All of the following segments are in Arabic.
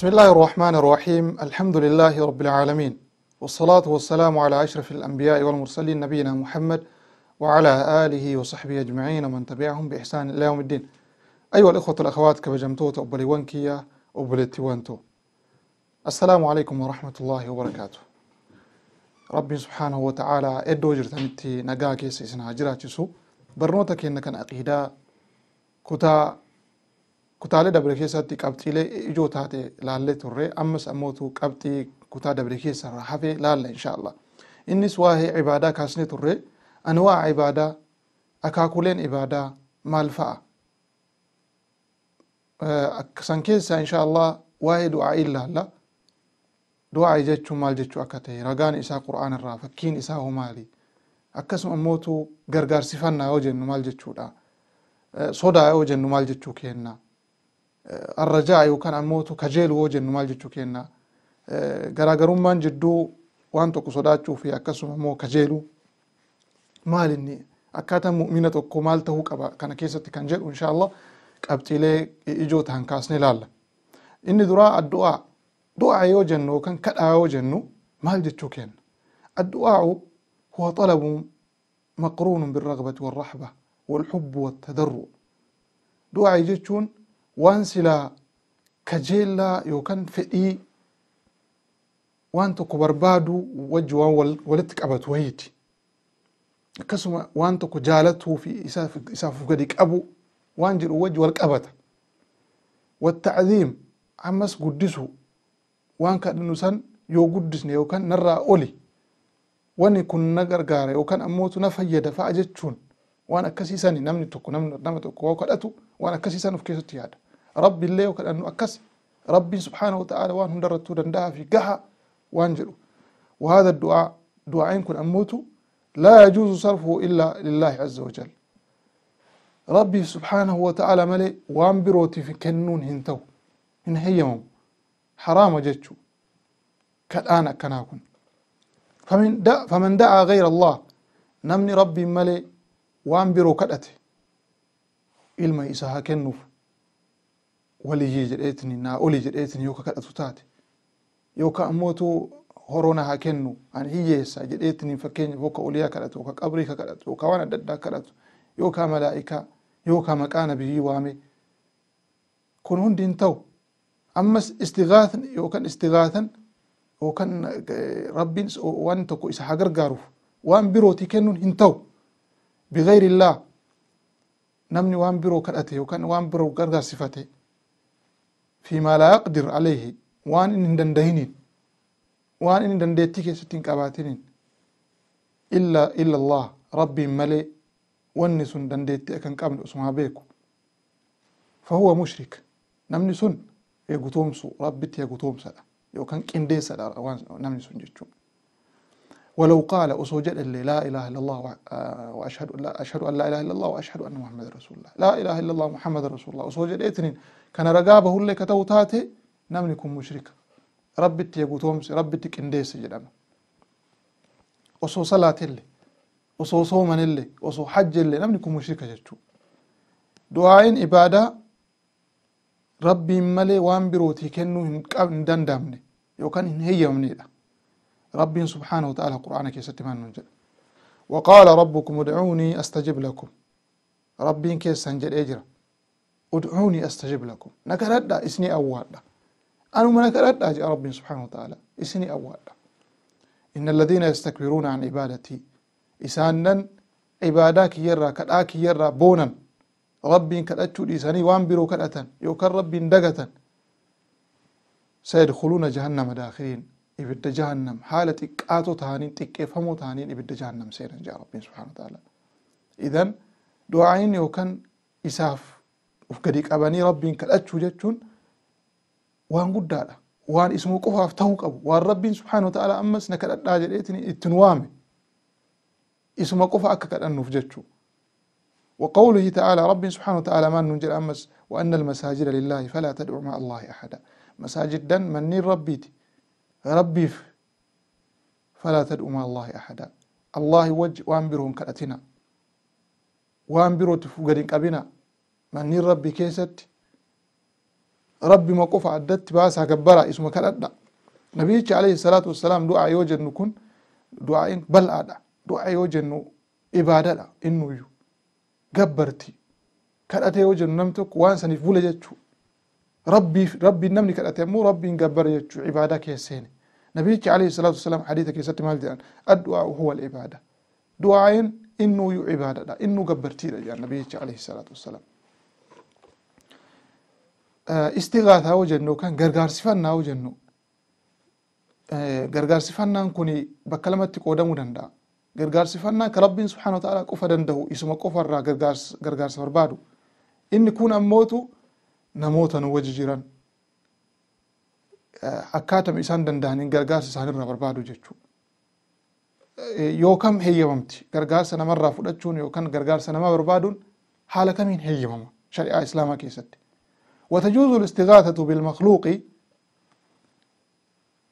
بسم الله الرحمن الرحيم الحمد لله رب العالمين والصلاة والسلام على أشرف الأنبياء والمرسلين نبينا محمد وعلى آله وصحبه أجمعين ومن تبعهم بإحسان إلى يوم الدين أيها الإخوة والأخوات كبجمتوت أبليوانكيا أبليتوانتو السلام عليكم ورحمة الله وبركاته ربي سبحانه وتعالى إدو جرتمتي نقاكي سيسنا جراتيسو برنوتك إنك أقيدا كتا kutaalee dabre keessatti qabxiilee ijoo taate laallee turre ammas ammootu qabxii kutaa dabre keessarra hafe laalla inshaallah innis waa'ee ibaadaa kaasne turre anwaa ibaadaa akaakuleen ibaadaa maal fa'a san keessaa inshaallah waa'ee du'aa ilaalla du'aa jechuun maal jechuu akka ta'e ragaan isaa qura'aan irraa fakkiin isaa hoo maali akkasuma ammootu gargaarsifannaa yoo jennu maal jechuudha sodaa yoo jennu maal jechuu kennaa irra yookaan ammoo kajeeluu jennu maal jechuu kenna garaagarummaan jidduu waan tokko sodaachuu fi akkasuma immoo kajeeluu maal inni akkaataan mu'mina tokko maal ta'uu qaba kana keessatti kan jedhu inshaallah qabxiilee ijoo ta'an kaasne ilaalla inni duraa addu'aa du'aa yoo jennu yookaan kadhaa yoo jennu maal jechuu kenna addu'aa'u huwa xalabuun maqruunun birraqbati warraxba والحب والتضرع دعاء يجتون waan silaa kajeellaa yookaan fedhii waan tokko barbaadu wajji waan walitti qabatu wayiiti akkasuma waan tokko jaalatuu fi isaaf gadi qabu waan jedhu wajji wal qabata wattacdiim ammas guddisu waan kadhanu san yoo guddisne yookaan narraa oli wani kun na gargaara yookaan ammootu na fayyada fa'a jechuun waan akkasii sani namni tokko nama tokko kadhatu وانا كسي سانو في كيسو تياد يعني. ربي اللي وكال انو اكسي ربي سبحانه وتعالى وان هندر تودا ندها في قها وانجلو وهذا الدعاء دعاين كن اموتو لا يجوز صرفه الا لله عز وجل ربي سبحانه وتعالى ملي وان بروتي في كنون هنتو ان هيهم حرام جتشو كالان كناكن فمن دعا غير الله نمني ربي ملي وان برو ilma isa haa kennuuf walijii jedheetini naa oli jedheetini yoo ka kadhatu taate yookaan ammootu horona haa kennu an hiyyeessa jedheetini fakkeenya hokka oliyaa kadhatu yookaan qabrii ka kadhatu yookaan waan adda addaa kadhatu yookaan malaa'ikaa yookaan maqaa nabiyyii waame kun hundi hin ta'u ammas istigaatni yookaan istigaatan yookaan rabbiin waan tokko isa haa gargaaruuf waan birootii kennuun hin ta'u bigayri illaa namni waan biroo kadhate yookaan waan biroo gargaarsifate fiimaa laa yaqdir alayhi waan inni hin dandahiniin waan inni dandeettii keessatti hin qabaatiniin illa illa allah rabbiin malee wanni sun dandeettii akan qabne usumaa beeku fahuwa mushrik namni sun eegutoomsu rabbitti eegutoomsadha yookaan qindeessadha namni sun jechuudha ولو قال وسجد جل لا إله إلا الله آه، وأشهد لا أشهد أن لا إله إلا الله وأشهد أن محمد رسول الله لا إله إلا الله محمد رسول الله وسجد إثنين كان رقابه اللي كتوتاته نمن يكون مشرك ربي تيقوتومس ربي تكنديس جدام وسو صلاة اللي وسو صوما اللي وسو حج اللي نمن يكون مشرك جدتو دعاين إبادة ربي ملي وان بروتي كنو يو يوكان هي يومني ربنا سبحانه وتعالى قرآن keessattimaan ستمان jedha وقال ربكم ادعوني استجب لكم ربنا keessan jedhee اجرا ادعوني استجب لكم نكرد اسني انا ما نكرد جاء ربي سبحانه وتعالى اسني أوادha إن الذين يستكبرون عن عبادتي إسانا عبادك يرى كداك يرى بونا ربي كدأتشو إساني وان برو كدأتن يوكر ربي اندقتا سيدخلون جهنم داخلين إبدا جهنم حالتي كاتو تهانين تكيفهمو تاني إبدا جهنم سيرن جار ربي سبحانه وتعالى إذن دعاين يوكن إساف وفكريك أباني ربي كل أتشو جتشون وان قد دالة وان اسمه كفاف توك أبو وان ربي سبحانه وتعالى أمس نكال أداجر إيتني التنوامي اسمه كفا أكاك أنه فجتشو وقوله تعالى ربي سبحانه وتعالى ما ننجل أمس وأن المساجد لله فلا تدعو مع الله أحدا مساجد دن من ربيتي ربي فلا تدعو مع الله أحدا الله وج وأنبرهم كالأتنا وأنبروا تفقدين قبنا من ربي كيست ربي مقوف عدت باسا كبرا اسمه كالأتنا نبي عليه الصلاة والسلام دعاء يوجد نكون دعاء بل أدا دعاء يوجد نو إبادة إنه يو جبرتي كالأتي يوجد نمتك وانسان يفول ربي ربي نمني كالأتمو ربي نقبر عبادك يا سيني نبيك عليه الصلاة والسلام حديثك يا ستي مالدي الدعاء هو العبادة دعاين إنه عبادة دا إنه قبرتي رجع نبيك عليه الصلاة والسلام آه، استغاثة وجنو كان غرغار سفنا وجنو غرغار آه، سفنا كوني بكلمة قدام دندا غرغار سفنا كرب سبحانه وتعالى قف دنده اسمه قف الرا غرغار غرغار سفر بادو إن كون أموتو namoota nu wajji jiran akkaatama isaan danda'aniin gargaarsa isaanirraa barbaadu jechuudha. Yoo kam heeyyamamti gargaarsa namarraa fudhachuun yookaan gargaarsa namaa barbaaduun haala kamiin heeyyamama shari'aa islaamaa keessatti. وتجوز الاستغاثة بالمخلوق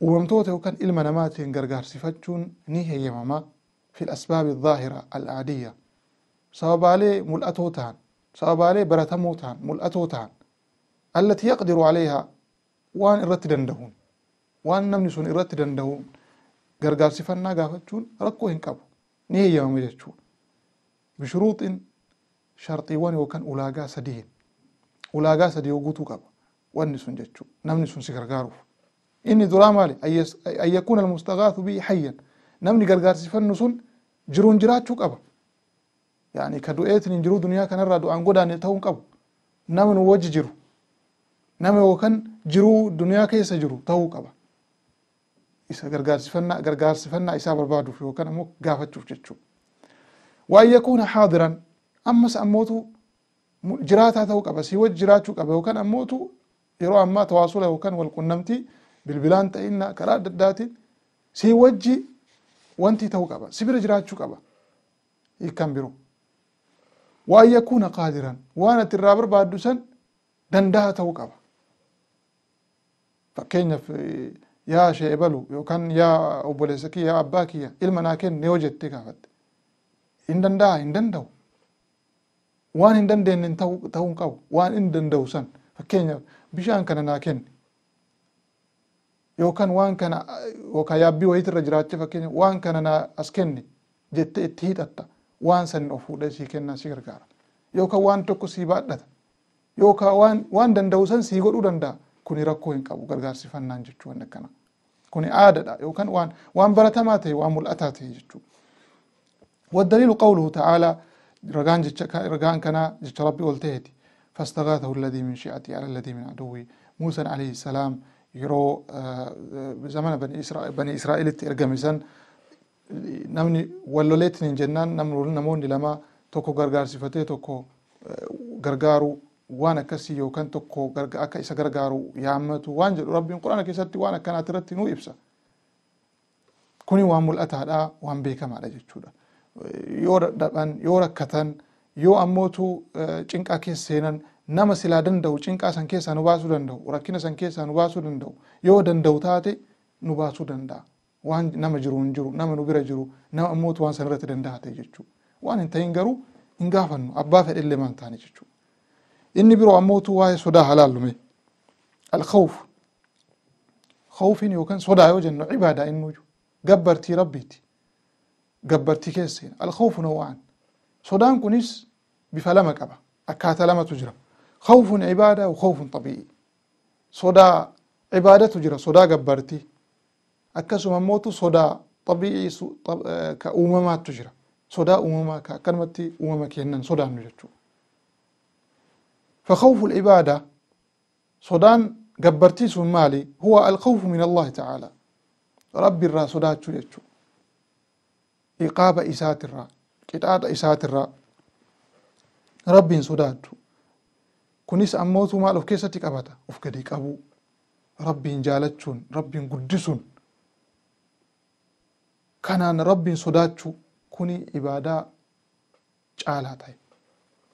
وممتوته كان إلما نمات غرغار سفتشون نيهي يماما في الأسباب الظاهرة العادية سبب عليه ملأتوتان سبب عليه برتموتان ملأتوتان التي يقدر عليها waan irratti danda'uun waan namni sun irratti danda'uun gargaarsifannaa gaafachuun rakkoo hin qabu ni heeyyamama jechuudha. Bishuruuxiin sharxiiwwan yookaan ulaagaa sadiin ulaagaa sadii guutuu qaba wanni sun jechuudha namni sun si gargaaruuf. Inni duraa maali ayyakuun almustaqaatu biyyi hayyan namni gargaarsifannu sun jiruun jiraachuu qaba. Yaani ka du'eetiin hin jiru duniyaa kanarraa du'aan godaanne ta'uun qabu namni wajji jiru nama yookaan jiruu duniyaa keessa jiru ta'uu qaba. Isa gargaarsifannaa gargaarsifannaa isaa barbaaduuf yookaan ammoo gaafachuuf jechuudha. Waan yakuuna haadiran ammas ammootu jiraataa ta'uu qaba si wajji jiraachuu qaba yookaan ammootu yeroo ammaa tawaasula yookaan walqunnamtii bilbilaan ta'inna karaa adda addaatiin si wajji wanti ta'uu qaba si bira jiraachuu qaba hiikkan biroo. Waan yakuuna qaadiran waan ati irraa barbaadu san danda'a ta'uu qaba. Fakkeenyaaf yaa ishee ebaluu yookaan yaa obboleessa kiyya yaa abbaa kiyya ilma naa kenni yoo jettee gaafatte danda'a hin danda'u waan hin dandeenye qabu waan hin danda'u san fakkeenyaaf bishaan kana naa kenni yookaan waan kana yookaan yaabbii wayiitirra jiraacha fakkeenya waan kana naa as kenni jettee itti hidhatta waan sanin of fuudhee sii kennan si gargaara yookaan waan tokko sii baadhata yookaan waan danda'u san sii godhuu danda'a. kuni rakkoo hin qabu gargaarsi fannaan jechuu wanni akkana kuni aadadha yookaan waan waan baratamaa ta'e waan mul'ataa ta'e jechuu والدليل قوله تعالى رجان رجان كنا جت ربي والتهتي فاستغاثه الذي من شيعتي على الذي من عدوي موسى عليه السلام يرو زمن بني إسرائيل بني إسرائيل ترجمسن نمني ولولتني جنان نمر نمون لما توكو غرغار صفتي توكو غرغارو waan akkasii yookaan tokko akka isa gargaaru yaammatu waan jedhu rabbiin quraana keessatti waan akkanaati irratti nu ibsa. Kuni waan mul'ataadha waan beekamaadha jechuudha. Yoo dadhaban yoo rakkatan yoo ammootu eh, cinqaa keessa seenan nama silaa danda'u cinqaa san keessaa nu baasuu danda'u rakkina san keessaa nu baasuu danda'u yoo danda'u taate nu baasuu danda'a. Waan nama jiru hin jiru nama nu bira jiru nama ammootu waan san irratti danda'a ta'e jechuudha. Waan hin ta'in garuu hin gaafannu abbaa fedhe illee maal taane jechuudha. inni biroo ammootu waa'ee sodaa halaallume alkhawf khawfin yookaan sodaa yoo jennu cibaadaa innuuju gabbartii rabbiiti gabbartii keesseen alkhawfu nawwaan sodaan kunis bifa lama qaba akkaataa lamatu jira khawfun cibaadaa wa khawfun طabii'i sodaa cibaadatu jira sodaa gabbartii akkasuma ammootu sodaa طabii'ii ka uumamaattu jira sodaa uumamaa ka akkanumatti uumama kennan sodaannu jechuudha فخوف العبادة صدان قبرتي سن مالي هو الخوف من الله تعالى ربي الرا صدات شو يتشو إقابة إسات الرا قطعات إسات الرا ربي صدات كنيس أموت مال أف كيستك أبدا أف كديك أبو ربي جالتشون ربي قدسون كان ربي صداتشو كوني إبادة caala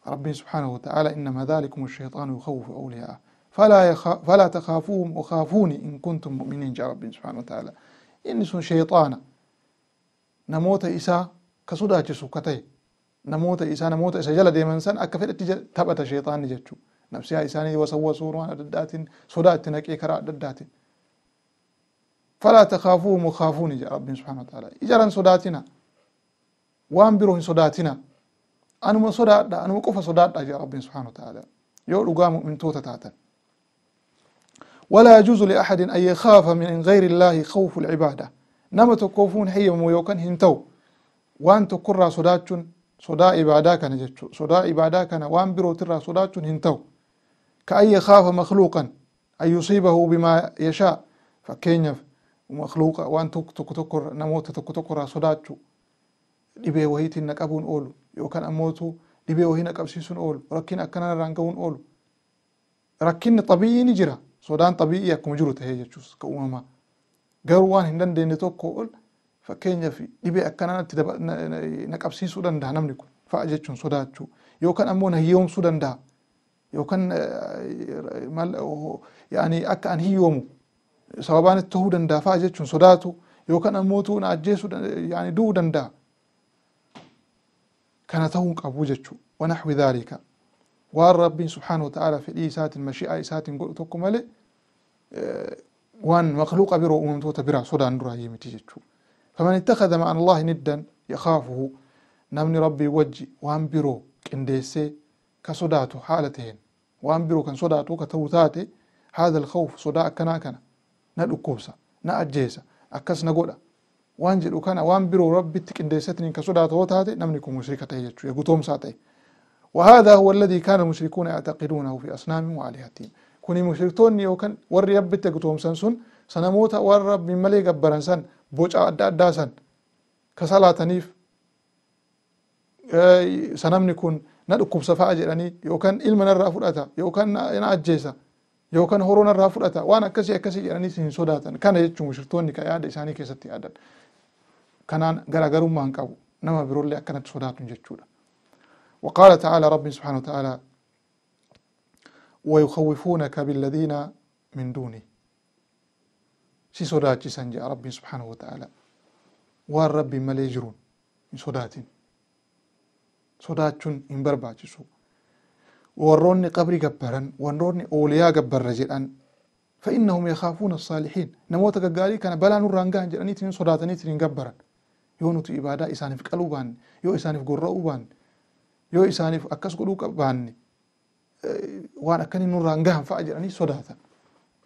ربه سبحانه وتعالى إنما ذلكم الشيطان يخوف أولياءه فلا, فلا تخافوهم وخافوني إن كنتم مؤمنين جاء ربي سبحانه وتعالى إن سن شيطانا نموت إساء كسودا جسو كتي نموت إساء نموت إساء جل دي سن أكفر تبت شيطان جتشو نفسها إساني وسوى سوروان أددات صدات نكي كراء أددات فلا تخافوهم وخافوني جاء ربي سبحانه وتعالى إجران سوداتنا وأنبرهم سوداتنا أنا anuma sodaadha anuma qofa sodaadha jee سبحانه وتعالى ta'ala yoo dhugaa mu'mintoota taatan ولا يجوز لأحد أن يخاف من غير الله خوف العبادة نما تكوفون هي مويوكن هنتو وان تقرى صداتشن صدا عبادة كان جتشو صدا عبادة كان وان برو ترى صداتشن هنتو كأي يخاف مخلوقا أن يصيبه بما يشاء فكينف مخلوق وان تك نموت تكتكر تكرى صداتشو dhibee wayiitiin na qabuun oolu yookaan ammootu dhibee wayii na qabsiisuun oolu rakkin akkanaa irraan ga'uun oolu rakkinni xabi'ii jira sodaan xabi'ii akkuma jiru tahee jechuus ka uumamaa garuu waan hin dandeenye tokko ol fakkeenyaaf dhibee akkanaa na danda'a namni kun fa'a jechuun sodaachuu yookaan ammoo na hiyyoomsuu danda'a yookaan eh, oh, akka an hiyyoomu sababaan itti danda'a fa'a jechuun sodaatu yookaan na ajjeesuu danda'a كان تهون كابوجتشو ونحو ذلك وان سبحانه وتعالى في الإيسات المشيئة إيسات قلت تكم علي آه، وان مخلوق برو أمم توتا برا صدا نرى فمن اتخذ مع الله ندا يخافه نمني ربي وجي وان بيرو كنديسي كصداتو حالتين وان بيرو كان صداتو كتوثاتي هذا الخوف صداء كنا نلقوسا نا أكوسا نا waan jedhu kana waan biroo rabbitti qindeessataniin ka sodaatoo taate namni kun mushrika ta'e jechuudha gutoomsaa ta'e وهذا هو الذي كان المشركون يعتقدونه في أصنام وآلهتهم كوني مشركتون يوكن ور ربي تقتهم سنسون سنموت ور رب من ملي قبران سن بوجع أدى أدى سن كسالة تنيف سنمني كون ندقب صفاء جراني يوكن علم نرى فرأتا يوكن نعجيسا يوكن هرون نرى أتا وانا كسي أكسي جراني سن سوداتا كان يجو مشركتون كأيادة إساني كيستي أدد كنان غرغرو ما انقبو نما برول لي اكنت صداتون جچودا وقال تعالى ربي سبحانه وتعالى ويخوفونك بالذين من دوني سي صداتي سنج ربي سبحانه وتعالى والرب ما ليجرون من صداتين صداتون انبر باچسو ورون قبري كبرن ورون اوليا كبر فانهم يخافون الصالحين نموت كغالي كان بلا نور رانغان جرانيتين صداتني تين yoo nuti ibaadaa isaaniif qaluu baanne yoo isaaniif gorra'uu baanne yoo isaaniif akkas godhuu baanne waan akkanii nurraan gahan fa'a jedhanii sodaatan.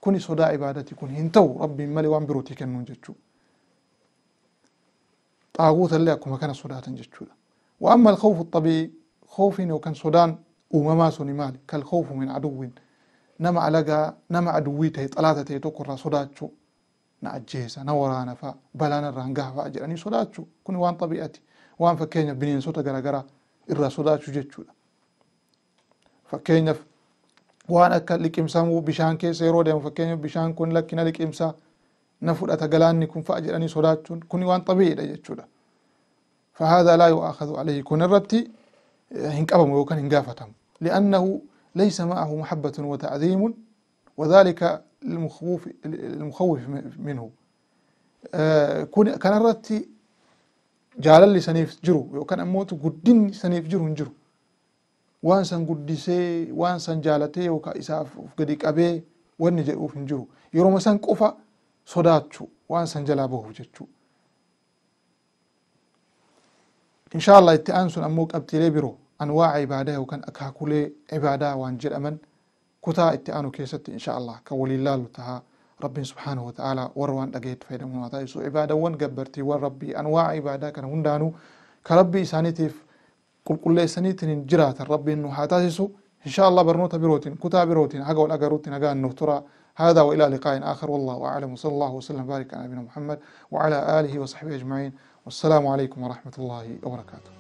Kuni sodaa ibaadati kun hin ta'u rabbiin malee waan birootii kennuun jechuudha. Xaaguuta illee akkuma kana sodaatan jechuudha. Wa amma alkhawfu xabii khawfiin yookaan sodaan uumamaa suni maali? Kalkhawfu min aduwwiin nama alagaa nama aduwwii ta'e xalaata ta'e tokko irraa sodaachuu. na ajjeesa na waraana fa'a balaan irraan gaha fa'a jedhanii sodaachuu kuni waan xabi'ati waan fakkeenya bineensota garaagaraa irraa sodaachuu jechuudha. Fakkeenyaaf waan akka liqimsamuu bishaan keessa yeroo deemu fakkeenyaaf bishaan kun lakkina liqimsaa na fudhata galaanni kun fa'a jedhanii sodaachuun kun waan xabi'eedha jechuudha. فهذا لا يؤاخذ عليه hin الرتي هنقبم وكان هنقافتم لأنه ليس معه محبة وتعظيم وذلك المخوف المخوف منه آه، كون كان رتي جال لي سنيف جرو وكان اموت قدين سنيف جرو جرو وان سان قدسي وان سان جالتي وكا اساف قدي قبي وان جئو في جرو يرو مسان قفا صداتشو وان سان جلابو جتشو ان شاء الله تي انسون امو قبتي لي برو انواع عباده وكان اكاكولي عباده وان جل كتاه اتانو كيست ان شاء الله كولي الله لتها رب سبحانه وتعالى وروان دغيت فايده من يسو عباده وان جبرتي وربي انواع عباده كان وندانو كربي سانيتيف قل قل لي سنتين جرات الرب انه حاتاسو ان شاء الله برنوت بروتين كتا بروتين هاغو الاغروتين هاغا نوترا هذا والى لقاء اخر والله اعلم صلى الله وسلم وبارك على نبينا محمد وعلى اله وصحبه اجمعين والسلام عليكم ورحمه الله وبركاته